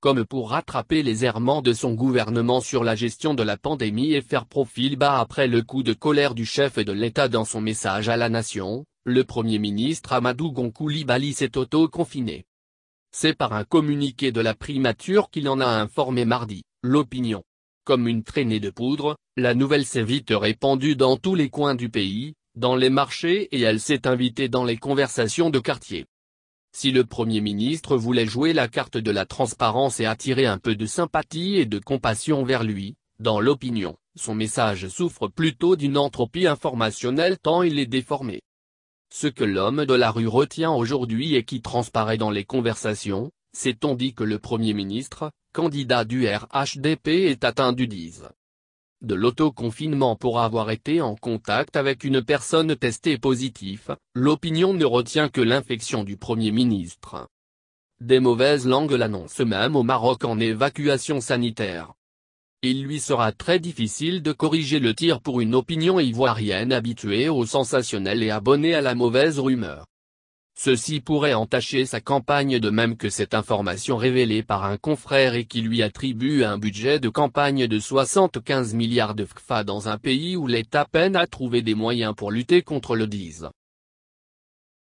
comme pour rattraper les errements de son gouvernement sur la gestion de la pandémie et faire profil bas après le coup de colère du chef de l'État dans son message à la nation, le Premier ministre Amadou Gonkoulibaly s'est auto-confiné. C'est par un communiqué de la primature qu'il en a informé mardi, l'opinion. Comme une traînée de poudre, la nouvelle s'est vite répandue dans tous les coins du pays, dans les marchés et elle s'est invitée dans les conversations de quartier. Si le Premier ministre voulait jouer la carte de la transparence et attirer un peu de sympathie et de compassion vers lui, dans l'opinion, son message souffre plutôt d'une entropie informationnelle tant il est déformé. Ce que l'homme de la rue retient aujourd'hui et qui transparaît dans les conversations, c'est on dit que le Premier ministre, candidat du RHDP est atteint du 10 de l'autoconfinement pour avoir été en contact avec une personne testée positive, l'opinion ne retient que l'infection du Premier ministre. Des mauvaises langues l'annoncent même au Maroc en évacuation sanitaire. Il lui sera très difficile de corriger le tir pour une opinion ivoirienne habituée au sensationnel et abonnée à la mauvaise rumeur. Ceci pourrait entacher sa campagne de même que cette information révélée par un confrère et qui lui attribue un budget de campagne de 75 milliards de FFA dans un pays où l'État peine à trouver des moyens pour lutter contre le dise.